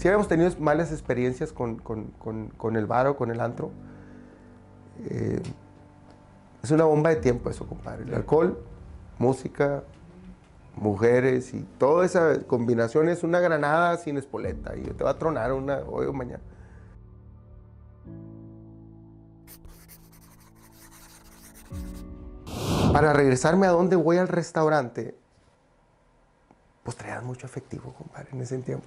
Si habíamos tenido malas experiencias con, el bar o con el antro. Eh, es una bomba de tiempo eso, compadre. El alcohol, música, mujeres y toda esa combinación es una granada sin espoleta y te va a tronar una, hoy o mañana. Para regresarme a donde voy al restaurante, pues traías mucho efectivo, compadre, en ese tiempo.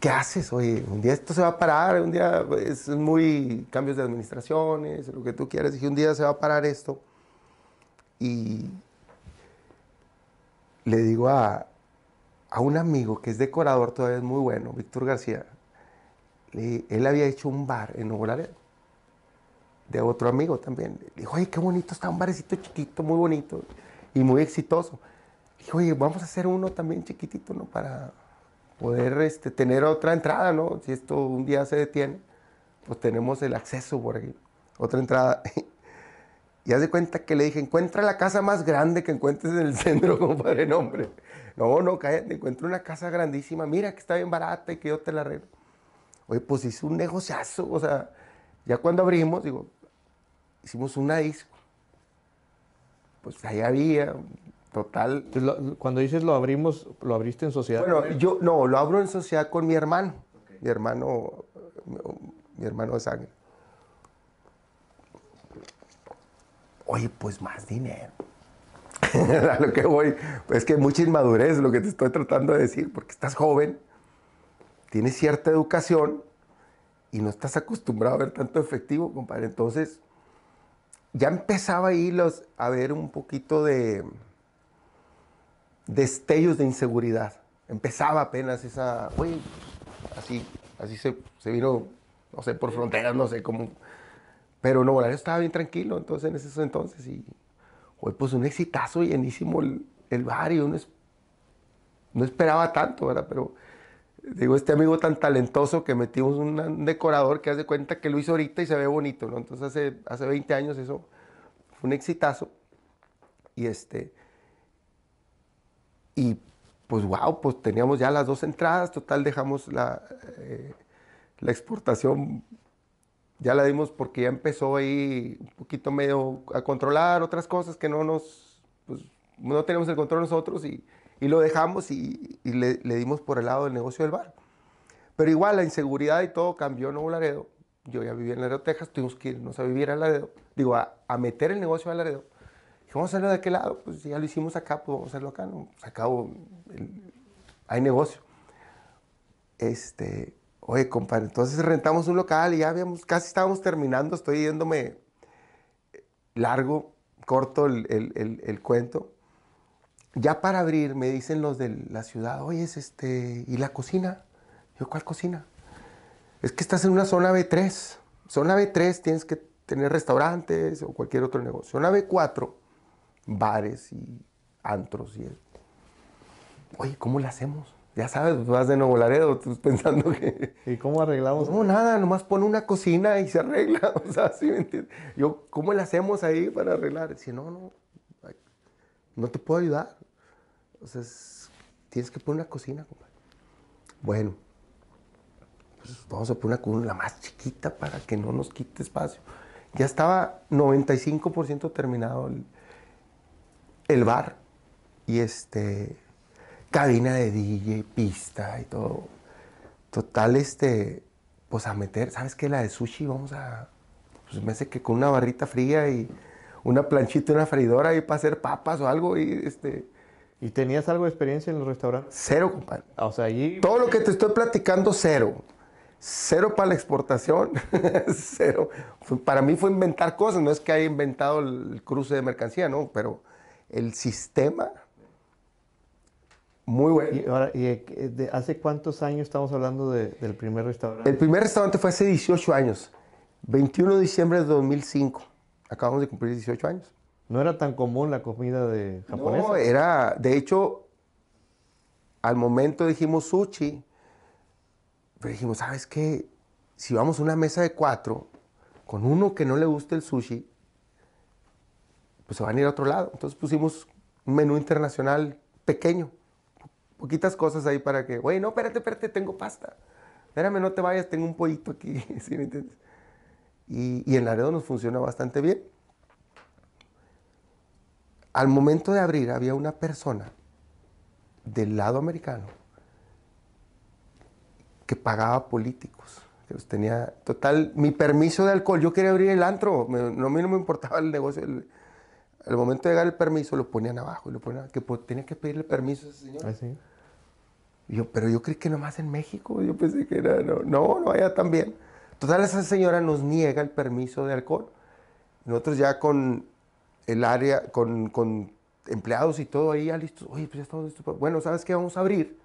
¿qué haces? Oye, un día esto se va a parar, un día es muy cambios de administraciones, lo que tú quieras, dije, un día se va a parar esto. Y le digo a, a un amigo que es decorador, todavía es muy bueno, Víctor García, él había hecho un bar en Nuevo de otro amigo también. Le dijo, oye, qué bonito, está un barecito chiquito, muy bonito y muy exitoso. Le dijo, oye, vamos a hacer uno también chiquitito, ¿no? Para poder este, tener otra entrada, ¿no? Si esto un día se detiene, pues tenemos el acceso por aquí, otra entrada. Y hace cuenta que le dije, encuentra la casa más grande que encuentres en el centro, compadre, no, hombre. No, no, cállate, encuentro una casa grandísima, mira que está bien barata y que yo te la arreglo. Oye, pues hice un negociazo, o sea, ya cuando abrimos, digo, hicimos una disco. Pues ahí había Total. cuando dices lo abrimos, ¿lo abriste en sociedad? Bueno, yo no, lo abro en sociedad con mi hermano. Mi hermano, mi hermano de sangre. Oye, pues más dinero. lo que voy, es que mucha inmadurez lo que te estoy tratando de decir, porque estás joven, tienes cierta educación y no estás acostumbrado a ver tanto efectivo, compadre. Entonces, ya empezaba ahí los, a ver un poquito de, destellos de inseguridad. Empezaba apenas esa, uy, así, así se, se vino, no sé, por fronteras, no sé cómo. Pero no, Laredo estaba bien tranquilo entonces en esos entonces y, hoy pues un exitazo llenísimo el, el barrio no esperaba tanto, ¿verdad? Pero digo, este amigo tan talentoso que metimos un, decorador que hace cuenta que lo hizo ahorita y se ve bonito, ¿no? Entonces hace, hace 20 años eso fue un exitazo y este y pues wow, pues teníamos ya las dos entradas, total dejamos la, eh, la exportación, ya la dimos porque ya empezó ahí un poquito medio a controlar otras cosas que no nos, pues no tenemos el control nosotros y, lo dejamos y, le, dimos por el lado del negocio del bar. Pero igual la inseguridad y todo cambió en Nuevo Laredo. Yo ya vivía en Laredo, Texas, tuvimos que irnos a vivir a Laredo, digo, a, meter el negocio a Laredo Dije, vamos a hacerlo de aquel lado, pues ya lo hicimos acá, pues vamos a hacerlo acá, pues, Acabo, hay negocio. Este, oye, compadre, entonces rentamos un local y ya habíamos, casi estábamos terminando, estoy yéndome eh, largo, corto el, el cuento. Ya para abrir, me dicen los de la ciudad, oye, es este, ¿y la cocina? Yo, ¿cuál cocina? Es que estás en una zona B3. Zona B3 tienes que tener restaurantes o cualquier otro negocio. Zona B4 bares y antros y eso. Oye, ¿cómo lo hacemos? Ya sabes, pues, vas de Nuevo Laredo pensando que... ¿Y cómo arreglamos? No, nada, nomás pone una cocina y se arregla. O sea, ¿sí me entiendes? Yo, ¿cómo la hacemos ahí para arreglar? Si no, no, no te puedo ayudar. O sea, tienes que poner una cocina, compadre. Bueno, pues vamos a poner una cocina la más chiquita para que no nos quite espacio. Ya estaba 95% terminado el, el bar y este cabina de DJ, pista y todo. Total, este, pues a meter, ¿sabes qué? La de sushi vamos a, pues me hace que con una barrita fría y una planchita, una freidora y para hacer papas o algo y este... ¿Y tenías algo de experiencia en los restaurantes? Cero, compadre. O sea, allí... Todo lo que te estoy platicando, cero. Cero para la exportación, cero. Para mí fue inventar cosas, no es que haya inventado el cruce de mercancía, ¿no? Pero el sistema. Muy bueno. ¿Y ahora, y ¿Hace cuántos años estamos hablando del primer restaurante? El primer restaurante fue hace 18 años, 21 de diciembre de 2005. Acabamos de cumplir 18 años. ¿No era tan común la comida de japonesa? No, era, de hecho, al momento dijimos sushi, pero dijimos, ¿sabes qué? Si vamos a una mesa de cuatro, con uno que no le guste el sushi, pues se van a ir a otro lado. Entonces pusimos un menú internacional pequeño, poquitas cosas ahí para que, güey, no, espérate, espérate, tengo pasta. Espérame, no te vayas, tengo un pollito aquí, ¿sí me entiendes? Y, en Laredo nos funciona bastante bien. Al momento de abrir había una persona del lado americano que pagaba políticos. Que tenía total, mi permiso de alcohol, yo quería abrir el antro, no, a mí no me importaba el negocio, al momento de dar el permiso, lo ponían abajo y lo ponían que pues, que pedirle permiso a ese señor. Ah, yo, pero yo creí que nomás en México, yo pensé que era, no, no, no allá también. Total, esa señora nos niega el permiso de alcohol. Nosotros ya con el área, con, con empleados y todo ahí ya listos. Oye, pues ya estamos listos. Bueno, ¿sabes qué? Vamos a abrir.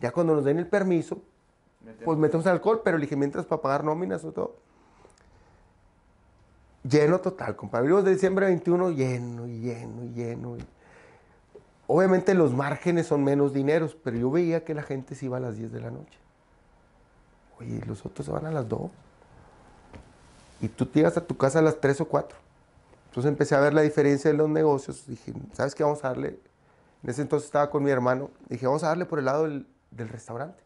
Ya cuando nos den el permiso, pues metemos alcohol, pero le dije, mientras para pagar nóminas o todo lleno total, compadre. de diciembre 21 lleno, lleno, lleno. Obviamente los márgenes son menos dineros, pero yo veía que la gente se iba a las 10 de la noche. Oye, los otros se van a las 2. Y tú te ibas a tu casa a las 3 o 4. Entonces empecé a ver la diferencia de los negocios. Dije, ¿sabes qué vamos a darle? En ese entonces estaba con mi hermano. Dije, vamos a darle por el lado del, del restaurante.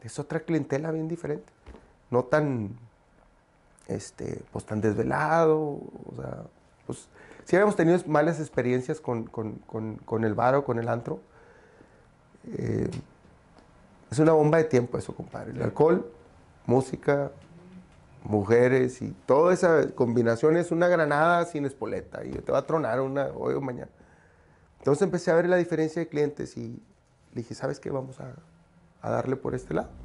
Es otra clientela bien diferente. No tan este, pues tan desvelado, o sea, pues si habíamos tenido malas experiencias con, con, con, el bar o con el antro. Eh, es una bomba de tiempo eso, compadre. El alcohol, música, mujeres y toda esa combinación es una granada sin espoleta y te va a tronar una hoy o mañana. Entonces empecé a ver la diferencia de clientes y le dije, ¿sabes qué? Vamos a, a darle por este lado.